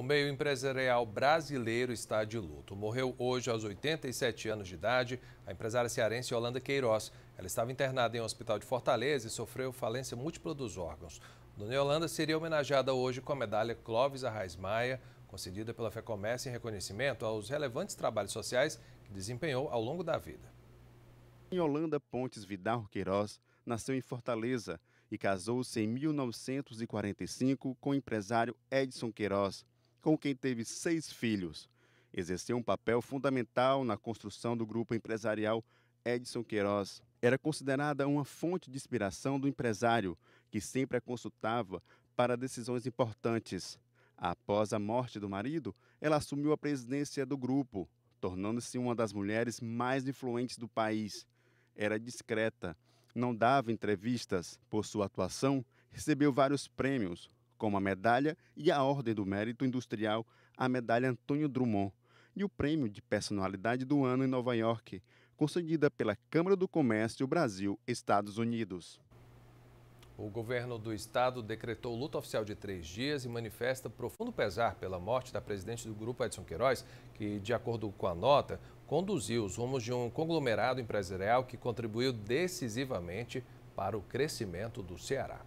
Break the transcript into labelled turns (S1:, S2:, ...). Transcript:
S1: O meio empresarial brasileiro está de luto. Morreu hoje, aos 87 anos de idade, a empresária cearense Yolanda Queiroz. Ela estava internada em um hospital de Fortaleza e sofreu falência múltipla dos órgãos. Dona Yolanda seria homenageada hoje com a medalha Clóvis Arraes Maia, concedida pela FEComércio em reconhecimento aos relevantes trabalhos sociais que desempenhou ao longo da vida.
S2: Yolanda Pontes Vidal Queiroz nasceu em Fortaleza e casou-se em 1945 com o empresário Edson Queiroz com quem teve seis filhos. Exerceu um papel fundamental na construção do grupo empresarial Edson Queiroz. Era considerada uma fonte de inspiração do empresário, que sempre a consultava para decisões importantes. Após a morte do marido, ela assumiu a presidência do grupo, tornando-se uma das mulheres mais influentes do país. Era discreta, não dava entrevistas. Por sua atuação, recebeu vários prêmios, como a medalha e a Ordem do Mérito Industrial, a medalha Antônio Drummond, e o prêmio de personalidade do ano em Nova York, concedida pela Câmara do Comércio Brasil, Estados Unidos.
S1: O governo do estado decretou luta oficial de três dias e manifesta profundo pesar pela morte da presidente do grupo Edson Queiroz, que, de acordo com a nota, conduziu os rumos de um conglomerado empresarial que contribuiu decisivamente para o crescimento do Ceará.